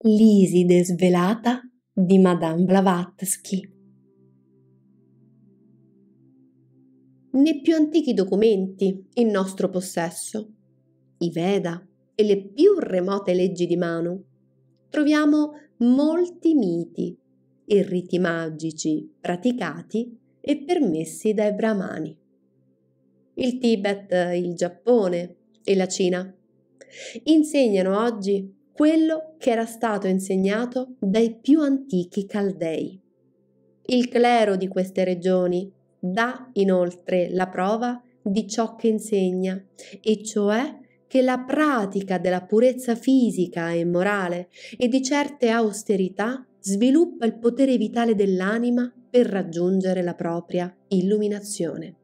L'Iside svelata di Madame Blavatsky. Nei più antichi documenti in nostro possesso, i Veda e le più remote leggi di Manu, troviamo molti miti e riti magici praticati e permessi dai brahmani. Il Tibet, il Giappone e la Cina insegnano oggi quello che era stato insegnato dai più antichi caldei. Il clero di queste regioni dà inoltre la prova di ciò che insegna, e cioè che la pratica della purezza fisica e morale e di certe austerità sviluppa il potere vitale dell'anima per raggiungere la propria illuminazione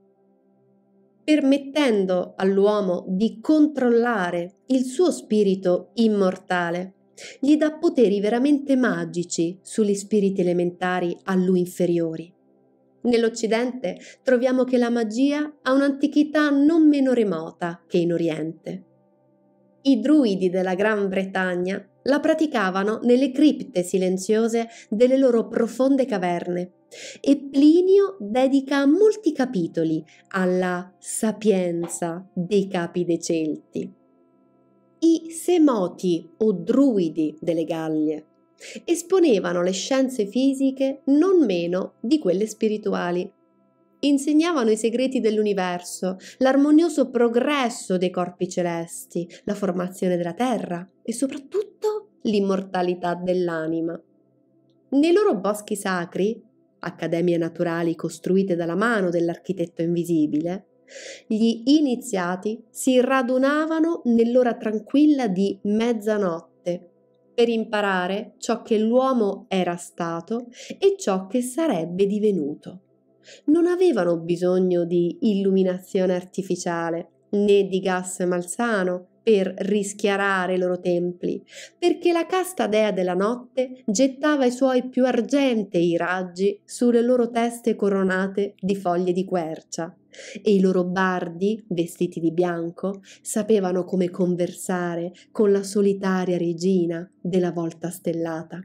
permettendo all'uomo di controllare il suo spirito immortale. Gli dà poteri veramente magici sugli spiriti elementari a lui inferiori. Nell'Occidente troviamo che la magia ha un'antichità non meno remota che in Oriente. I druidi della Gran Bretagna la praticavano nelle cripte silenziose delle loro profonde caverne e Plinio dedica molti capitoli alla sapienza dei capi dei Celti. I semoti o druidi delle Gallie esponevano le scienze fisiche non meno di quelle spirituali insegnavano i segreti dell'universo, l'armonioso progresso dei corpi celesti, la formazione della terra e soprattutto l'immortalità dell'anima. Nei loro boschi sacri, accademie naturali costruite dalla mano dell'architetto invisibile, gli iniziati si radunavano nell'ora tranquilla di mezzanotte per imparare ciò che l'uomo era stato e ciò che sarebbe divenuto non avevano bisogno di illuminazione artificiale né di gas malsano per rischiarare i loro templi, perché la casta dea della notte gettava i suoi più argentei raggi sulle loro teste coronate di foglie di quercia e i loro bardi, vestiti di bianco, sapevano come conversare con la solitaria regina della volta stellata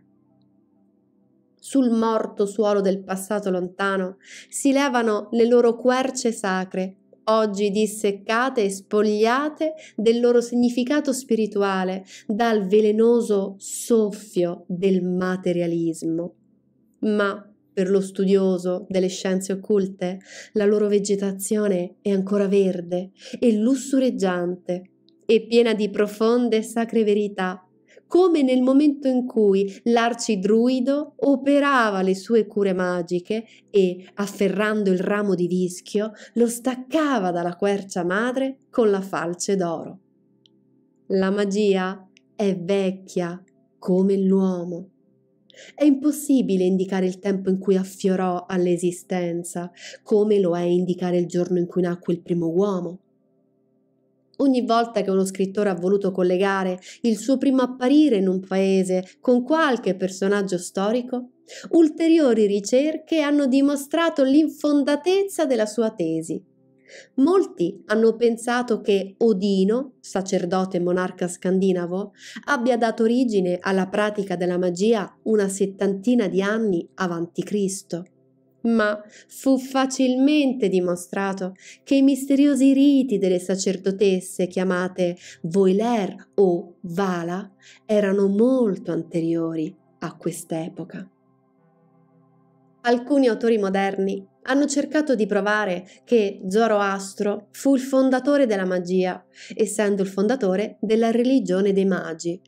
sul morto suolo del passato lontano, si levano le loro querce sacre, oggi disseccate e spogliate del loro significato spirituale dal velenoso soffio del materialismo. Ma per lo studioso delle scienze occulte, la loro vegetazione è ancora verde e lussureggiante e piena di profonde sacre verità come nel momento in cui l'arcidruido operava le sue cure magiche e, afferrando il ramo di vischio, lo staccava dalla quercia madre con la falce d'oro. La magia è vecchia come l'uomo. È impossibile indicare il tempo in cui affiorò all'esistenza, come lo è indicare il giorno in cui nacque il primo uomo. Ogni volta che uno scrittore ha voluto collegare il suo primo apparire in un paese con qualche personaggio storico, ulteriori ricerche hanno dimostrato l'infondatezza della sua tesi. Molti hanno pensato che Odino, sacerdote monarca scandinavo, abbia dato origine alla pratica della magia una settantina di anni avanti Cristo ma fu facilmente dimostrato che i misteriosi riti delle sacerdotesse chiamate Voiler o Vala erano molto anteriori a quest'epoca. Alcuni autori moderni hanno cercato di provare che Zoroastro fu il fondatore della magia, essendo il fondatore della religione dei magi.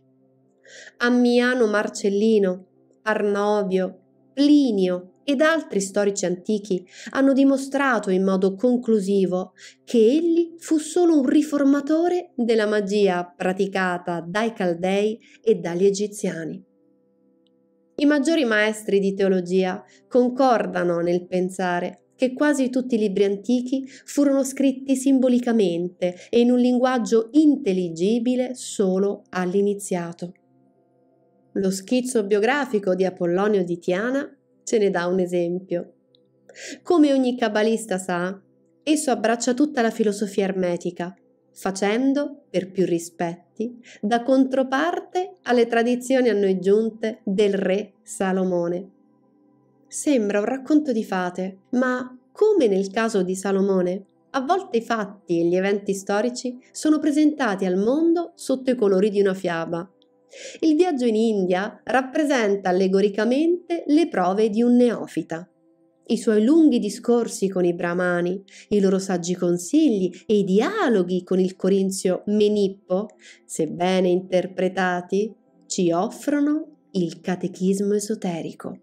Ammiano Marcellino, Arnobio, Plinio ed altri storici antichi hanno dimostrato in modo conclusivo che egli fu solo un riformatore della magia praticata dai Caldei e dagli Egiziani. I maggiori maestri di teologia concordano nel pensare che quasi tutti i libri antichi furono scritti simbolicamente e in un linguaggio intelligibile solo all'iniziato. Lo schizzo biografico di Apollonio di Tiana ce ne dà un esempio. Come ogni cabalista sa, esso abbraccia tutta la filosofia ermetica, facendo, per più rispetti, da controparte alle tradizioni a noi giunte del re Salomone. Sembra un racconto di fate, ma come nel caso di Salomone, a volte i fatti e gli eventi storici sono presentati al mondo sotto i colori di una fiaba il viaggio in India rappresenta allegoricamente le prove di un neofita. I suoi lunghi discorsi con i brahmani, i loro saggi consigli e i dialoghi con il corinzio Menippo, sebbene interpretati, ci offrono il catechismo esoterico.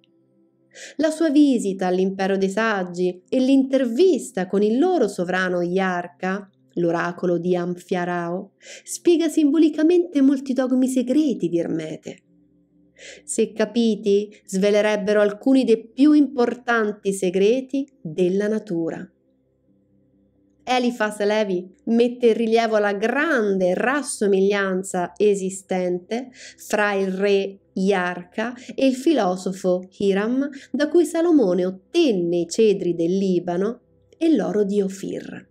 La sua visita all'impero dei saggi e l'intervista con il loro sovrano Iarca l'oracolo di Amphiarao, spiega simbolicamente molti dogmi segreti di Ermete. Se capiti, svelerebbero alcuni dei più importanti segreti della natura. Elifas Levi mette in rilievo la grande rassomiglianza esistente fra il re Iarca e il filosofo Hiram, da cui Salomone ottenne i cedri del Libano e l'oro di Ofir.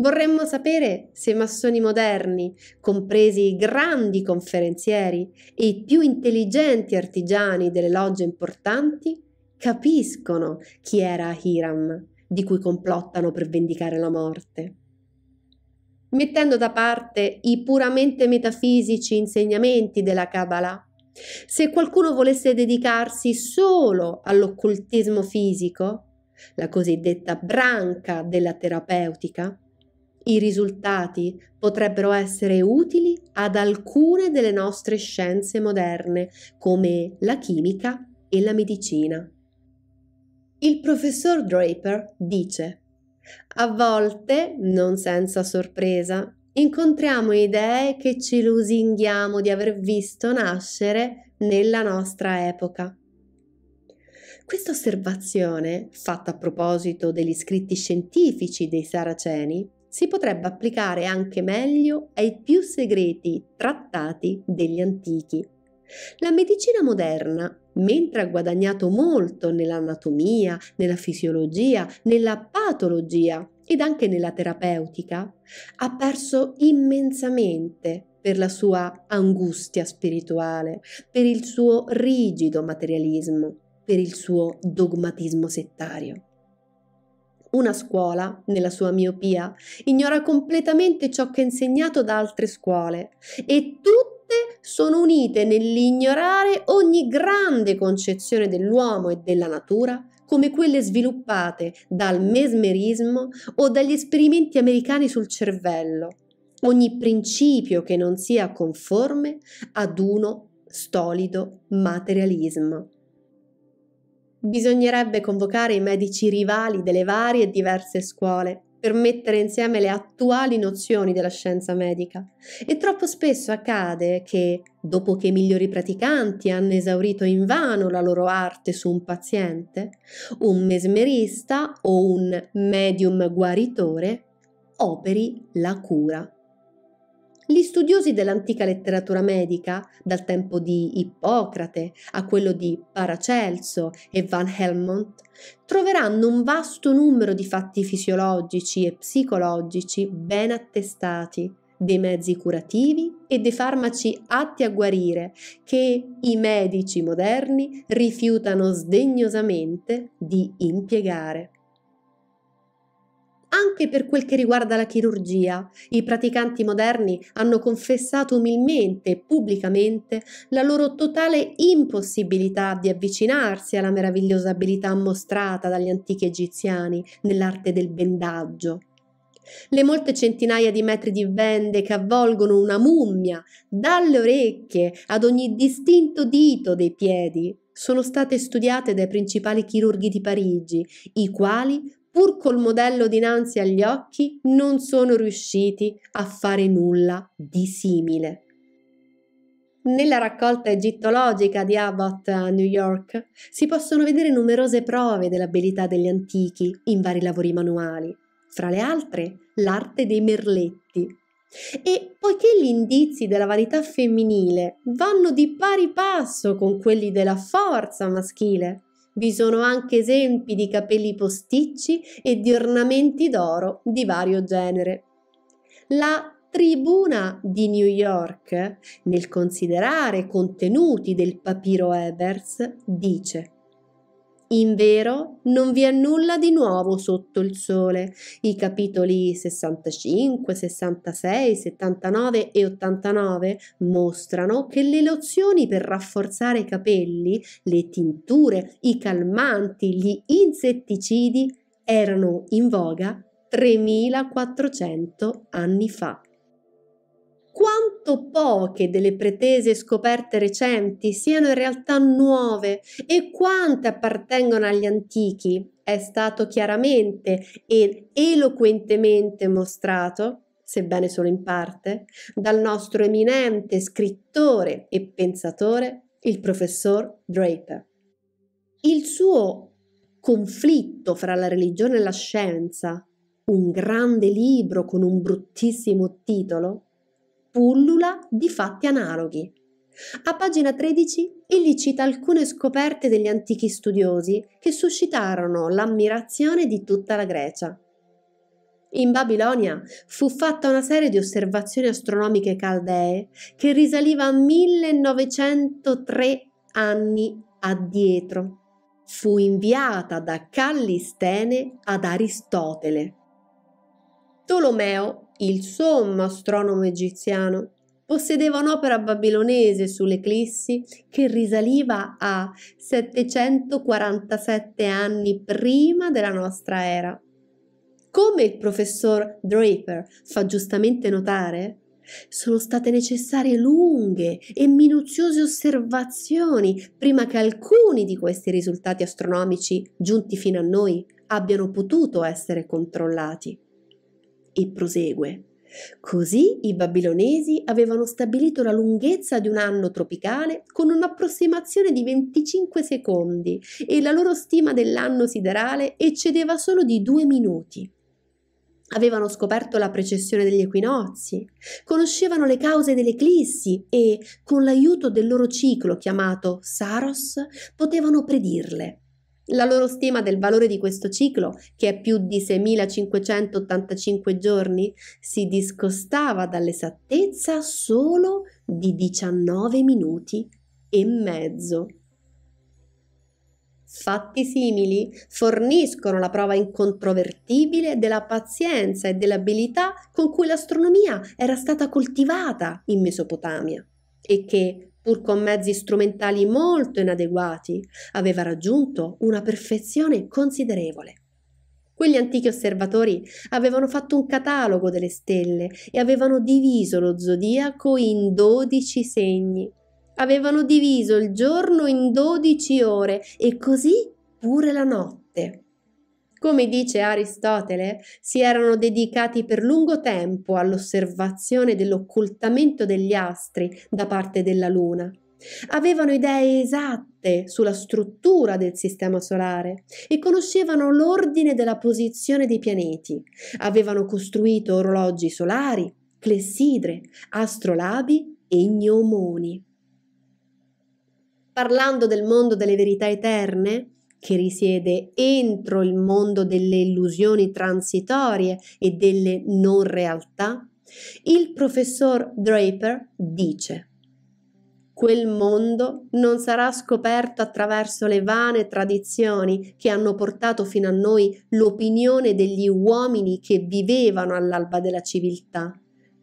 Vorremmo sapere se i massoni moderni, compresi i grandi conferenzieri e i più intelligenti artigiani delle logge importanti, capiscono chi era Hiram, di cui complottano per vendicare la morte. Mettendo da parte i puramente metafisici insegnamenti della Kabbalah, se qualcuno volesse dedicarsi solo all'occultismo fisico, la cosiddetta branca della terapeutica, i risultati potrebbero essere utili ad alcune delle nostre scienze moderne, come la chimica e la medicina. Il professor Draper dice a volte, non senza sorpresa, incontriamo idee che ci lusinghiamo di aver visto nascere nella nostra epoca. Questa osservazione, fatta a proposito degli scritti scientifici dei saraceni, si potrebbe applicare anche meglio ai più segreti trattati degli antichi. La medicina moderna, mentre ha guadagnato molto nell'anatomia, nella fisiologia, nella patologia ed anche nella terapeutica, ha perso immensamente per la sua angustia spirituale, per il suo rigido materialismo, per il suo dogmatismo settario. Una scuola, nella sua miopia, ignora completamente ciò che è insegnato da altre scuole e tutte sono unite nell'ignorare ogni grande concezione dell'uomo e della natura come quelle sviluppate dal mesmerismo o dagli esperimenti americani sul cervello. Ogni principio che non sia conforme ad uno stolido materialismo. Bisognerebbe convocare i medici rivali delle varie e diverse scuole per mettere insieme le attuali nozioni della scienza medica. E troppo spesso accade che, dopo che i migliori praticanti hanno esaurito invano la loro arte su un paziente, un mesmerista o un medium guaritore operi la cura gli studiosi dell'antica letteratura medica, dal tempo di Ippocrate a quello di Paracelso e Van Helmont, troveranno un vasto numero di fatti fisiologici e psicologici ben attestati dei mezzi curativi e dei farmaci atti a guarire che i medici moderni rifiutano sdegnosamente di impiegare anche per quel che riguarda la chirurgia. I praticanti moderni hanno confessato umilmente e pubblicamente la loro totale impossibilità di avvicinarsi alla meravigliosa abilità mostrata dagli antichi egiziani nell'arte del bendaggio. Le molte centinaia di metri di vende che avvolgono una mummia dalle orecchie ad ogni distinto dito dei piedi sono state studiate dai principali chirurghi di Parigi, i quali pur col modello dinanzi agli occhi, non sono riusciti a fare nulla di simile. Nella raccolta egittologica di Abbott a New York si possono vedere numerose prove dell'abilità degli antichi in vari lavori manuali, fra le altre l'arte dei merletti. E poiché gli indizi della vanità femminile vanno di pari passo con quelli della forza maschile, vi sono anche esempi di capelli posticci e di ornamenti d'oro di vario genere. La tribuna di New York, nel considerare contenuti del papiro Ebers, dice Invero non vi è nulla di nuovo sotto il sole. I capitoli 65, 66, 79 e 89 mostrano che le lozioni per rafforzare i capelli, le tinture, i calmanti, gli insetticidi erano in voga 3400 anni fa quanto poche delle pretese scoperte recenti siano in realtà nuove e quante appartengono agli antichi è stato chiaramente ed eloquentemente mostrato, sebbene solo in parte, dal nostro eminente scrittore e pensatore, il professor Draper. Il suo conflitto fra la religione e la scienza, un grande libro con un bruttissimo titolo, pullula di fatti analoghi. A pagina 13 egli cita alcune scoperte degli antichi studiosi che suscitarono l'ammirazione di tutta la Grecia. In Babilonia fu fatta una serie di osservazioni astronomiche caldee che risaliva a 1903 anni addietro. Fu inviata da Callistene ad Aristotele. Tolomeo il sommo astronomo egiziano, possedeva un'opera babilonese sull'eclissi che risaliva a 747 anni prima della nostra era. Come il professor Draper fa giustamente notare, sono state necessarie lunghe e minuziose osservazioni prima che alcuni di questi risultati astronomici giunti fino a noi abbiano potuto essere controllati e prosegue. Così i babilonesi avevano stabilito la lunghezza di un anno tropicale con un'approssimazione di 25 secondi e la loro stima dell'anno siderale eccedeva solo di due minuti. Avevano scoperto la precessione degli equinozi, conoscevano le cause dell'eclissi e, con l'aiuto del loro ciclo chiamato Saros, potevano predirle. La loro stima del valore di questo ciclo, che è più di 6.585 giorni, si discostava dall'esattezza solo di 19 minuti e mezzo. Fatti simili forniscono la prova incontrovertibile della pazienza e dell'abilità con cui l'astronomia era stata coltivata in Mesopotamia e che, pur con mezzi strumentali molto inadeguati, aveva raggiunto una perfezione considerevole. Quegli antichi osservatori avevano fatto un catalogo delle stelle e avevano diviso lo zodiaco in dodici segni. Avevano diviso il giorno in dodici ore e così pure la notte. Come dice Aristotele, si erano dedicati per lungo tempo all'osservazione dell'occultamento degli astri da parte della Luna. Avevano idee esatte sulla struttura del sistema solare e conoscevano l'ordine della posizione dei pianeti. Avevano costruito orologi solari, clessidre, astrolabi e gnomoni parlando del mondo delle verità eterne, che risiede entro il mondo delle illusioni transitorie e delle non realtà, il professor Draper dice Quel mondo non sarà scoperto attraverso le vane tradizioni che hanno portato fino a noi l'opinione degli uomini che vivevano all'alba della civiltà,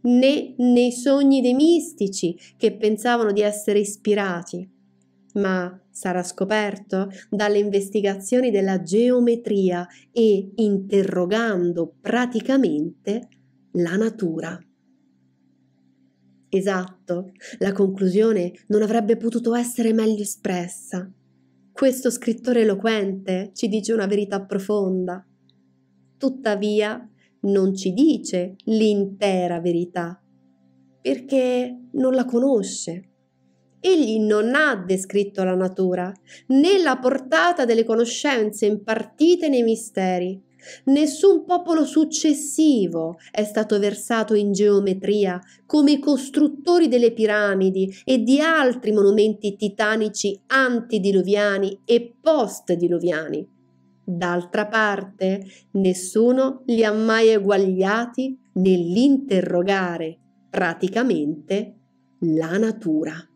né nei sogni dei mistici che pensavano di essere ispirati ma sarà scoperto dalle investigazioni della geometria e interrogando praticamente la natura. Esatto, la conclusione non avrebbe potuto essere meglio espressa. Questo scrittore eloquente ci dice una verità profonda. Tuttavia, non ci dice l'intera verità, perché non la conosce egli non ha descritto la natura, né la portata delle conoscenze impartite nei misteri. Nessun popolo successivo è stato versato in geometria come i costruttori delle piramidi e di altri monumenti titanici antidiluviani e post-diluviani. D'altra parte, nessuno li ha mai eguagliati nell'interrogare praticamente la natura.